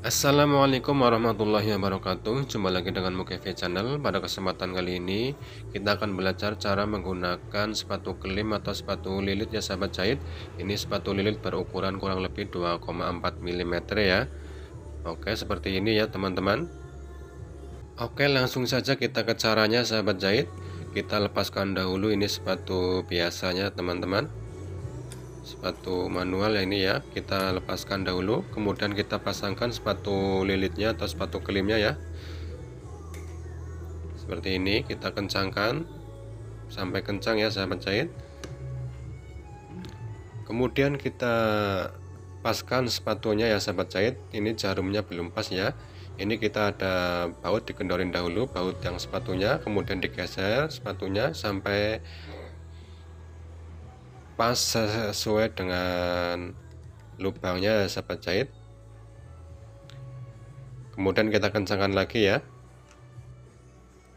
Assalamualaikum warahmatullahi wabarakatuh Jumpa lagi dengan Mukefe Channel Pada kesempatan kali ini Kita akan belajar cara menggunakan sepatu kelim atau sepatu lilit ya sahabat jahit Ini sepatu lilit berukuran kurang lebih 2,4 mm ya Oke seperti ini ya teman-teman Oke langsung saja kita ke caranya sahabat jahit Kita lepaskan dahulu ini sepatu biasanya teman-teman sepatu manual ya ini ya kita lepaskan dahulu kemudian kita pasangkan sepatu lilitnya atau sepatu kelimnya ya seperti ini kita kencangkan sampai kencang ya sahabat jahit kemudian kita paskan sepatunya ya sahabat jahit ini jarumnya belum pas ya ini kita ada baut dikendorin dahulu baut yang sepatunya kemudian digeser sepatunya sampai pas sesuai dengan lubangnya sahabat jahit kemudian kita kencangkan lagi ya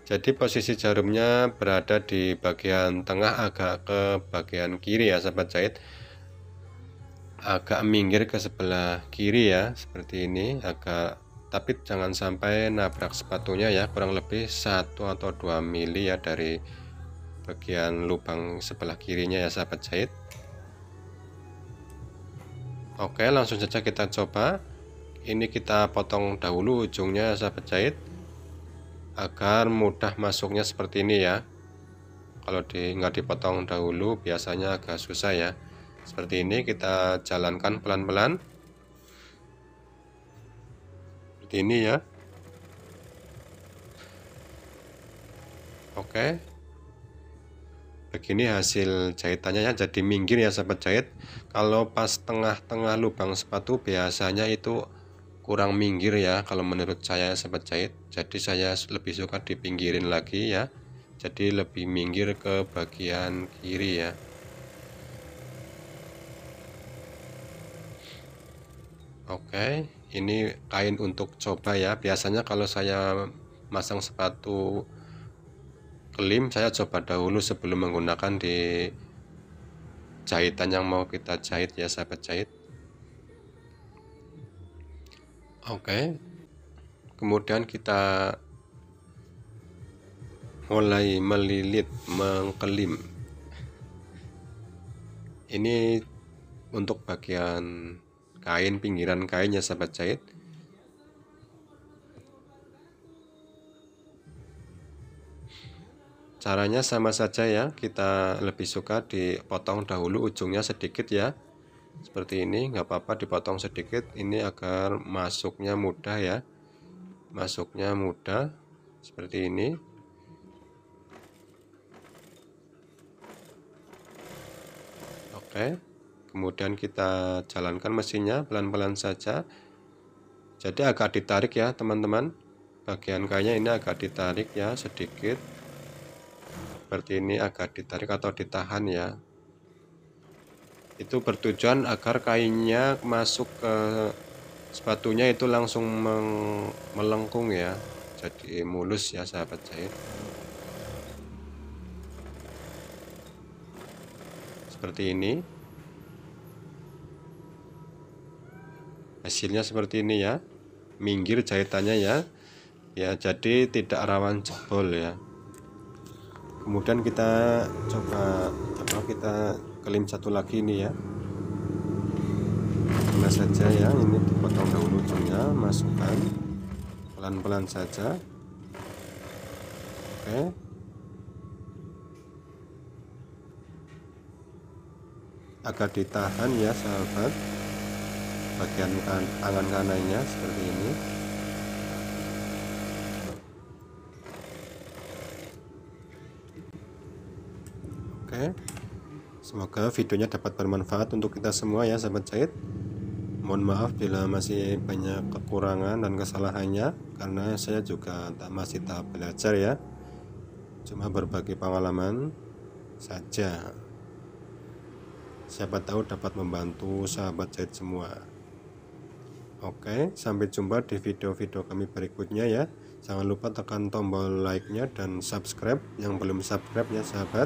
jadi posisi jarumnya berada di bagian tengah agak ke bagian kiri ya sahabat jahit agak minggir ke sebelah kiri ya seperti ini agak tapi jangan sampai nabrak sepatunya ya kurang lebih satu atau dua mili ya dari bagian lubang sebelah kirinya ya sahabat jahit oke langsung saja kita coba ini kita potong dahulu ujungnya ya sahabat jahit agar mudah masuknya seperti ini ya kalau di, nggak dipotong dahulu biasanya agak susah ya seperti ini kita jalankan pelan-pelan seperti ini ya oke begini hasil jahitannya ya jadi minggir ya sahabat jahit kalau pas tengah-tengah lubang sepatu biasanya itu kurang minggir ya kalau menurut saya sahabat jahit jadi saya lebih suka dipinggirin lagi ya jadi lebih minggir ke bagian kiri ya Oke ini kain untuk coba ya biasanya kalau saya masang sepatu lem saya coba dahulu sebelum menggunakan di jahitan yang mau kita jahit ya sahabat jahit oke kemudian kita mulai melilit mengkelim ini untuk bagian kain pinggiran kain ya sahabat jahit Caranya sama saja ya, kita lebih suka dipotong dahulu ujungnya sedikit ya. Seperti ini, nggak apa-apa dipotong sedikit, ini agar masuknya mudah ya. Masuknya mudah, seperti ini. Oke, kemudian kita jalankan mesinnya pelan-pelan saja. Jadi agak ditarik ya teman-teman. Bagian kayaknya ini agak ditarik ya sedikit seperti ini agar ditarik atau ditahan ya itu bertujuan agar kainnya masuk ke sepatunya itu langsung melengkung ya jadi mulus ya sahabat jahit seperti ini hasilnya seperti ini ya minggir jahitannya ya ya jadi tidak rawan jebol ya kemudian kita coba apa kita kelim satu lagi ini ya mana saja ya ini dipotong dahulu ujungnya masukkan pelan-pelan saja oke agar ditahan ya sahabat bagian kan, tangan kanannya seperti ini Oke. Semoga videonya dapat bermanfaat untuk kita semua ya sahabat jahit. Mohon maaf bila masih banyak kekurangan dan kesalahannya karena saya juga tak masih tahap belajar ya. Cuma berbagi pengalaman saja. Siapa tahu dapat membantu sahabat jahit semua. Oke, sampai jumpa di video-video kami berikutnya ya. Jangan lupa tekan tombol like-nya dan subscribe yang belum subscribe ya sahabat.